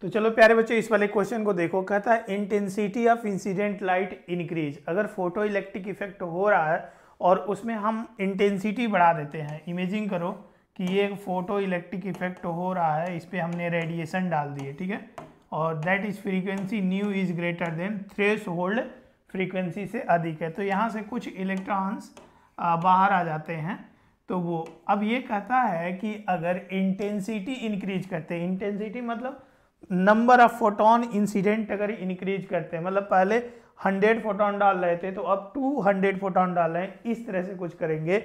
तो चलो प्यारे बच्चे इस वाले क्वेश्चन को देखो कहता है intensity of incident light increase अगर फोटो इलेक्ट्रिक इफेक्ट हो रहा है और उसमें हम इंटेंसिटी बढ़ा देते हैं इमेजिंग करो कि ये फोटो इलेक्ट्रिक इफेक्ट हो रहा है इस पर हमने रेडिएशन डाल दिए ठीक है और that is frequency nu is greater than threshold frequency से अधिक है तो यहाँ से कुछ इलेक्ट्रॉन्स बाहर आ जाते हैं तो वो अब ये कहता है कि अगर इंटेंसिटी इंक्रीज करते हैं इंटेंसिटी मतलब नंबर ऑफ फोटोन इंसिडेंट अगर इंक्रीज करते हैं मतलब पहले 100 फोटोन डाल रहे थे तो अब 200 फोटोन डाल रहे हैं इस तरह से कुछ करेंगे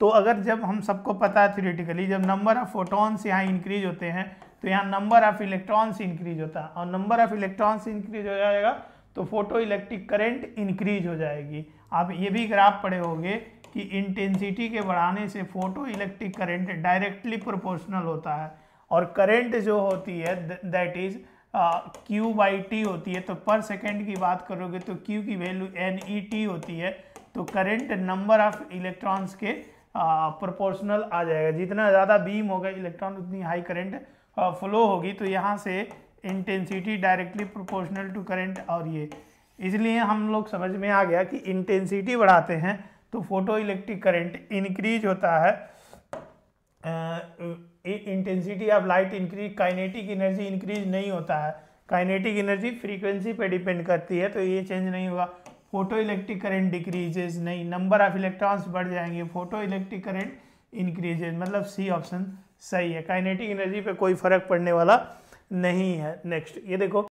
तो अगर जब हम सबको पता है थ्योरेटिकली जब नंबर ऑफ फ़ोटोन्स यहाँ इंक्रीज होते हैं तो यहाँ नंबर ऑफ इलेक्ट्रॉन्स इंक्रीज होता है और नंबर ऑफ इलेक्ट्रॉन्स इंक्रीज हो जाएगा तो फोटो इलेक्ट्रिक करेंट इंक्रीज हो जाएगी आप ये भी ग्राफ पढ़े होंगे कि इंटेंसिटी के बढ़ाने से photoelectric current directly proportional होता है और करंट जो होती है that is Q by T होती है तो पर सेकेंड की बात करोगे तो क्यू की वैल्यू एन ई टी होती है तो करंट नंबर ऑफ इलेक्ट्रॉन्स के प्रोपोर्शनल आ जाएगा जितना ज़्यादा बीम होगा इलेक्ट्रॉन उतनी हाई करंट फ्लो होगी तो यहाँ से intensity directly proportional to current और ये इसलिए हम लोग समझ में आ गया कि इंटेंसिटी बढ़ाते हैं तो फोटो इलेक्ट्रिक करेंट इनक्रीज होता है intensity of light increase kinetic energy increase नहीं होता है काइनेटिक एनर्जी फ्रीक्वेंसी पे डिपेंड करती है तो ये चेंज नहीं होगा फोटो इलेक्ट्रिक करेंट डिक्रीजेज नहीं नंबर ऑफ इलेक्ट्रॉन्स बढ़ जाएंगे फोटो इलेक्ट्रिक करेंट इंक्रीजेज मतलब सी ऑप्शन सही है काइनेटिक एनर्जी पे कोई फर्क पड़ने वाला नहीं है नेक्स्ट ये देखो